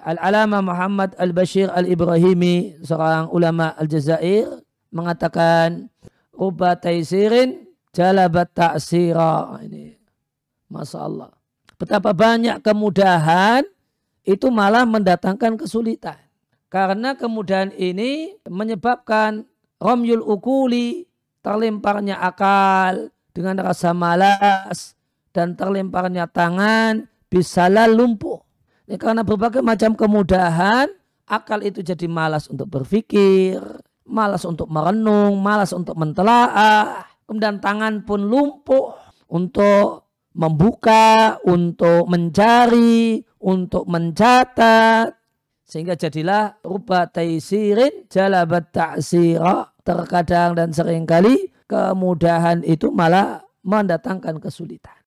Al-Alama Muhammad Al-Bashir Al-Ibrahimi, seorang ulama Aljazair, mengatakan, Ruba taisirin jalabat ta'sira. Ini. Masya Allah. Betapa banyak kemudahan itu malah mendatangkan kesulitan. Karena kemudahan ini menyebabkan romyul ukuli, terlemparnya akal dengan rasa malas, dan terlemparnya tangan, bisalah lumpuh. Ya, karena berbagai macam kemudahan, akal itu jadi malas untuk berpikir, malas untuk merenung, malas untuk mentelaah. Kemudian tangan pun lumpuh untuk membuka, untuk mencari, untuk mencatat. Sehingga jadilah rupa taisirin jalabat ta'sira. Terkadang dan seringkali kemudahan itu malah mendatangkan kesulitan.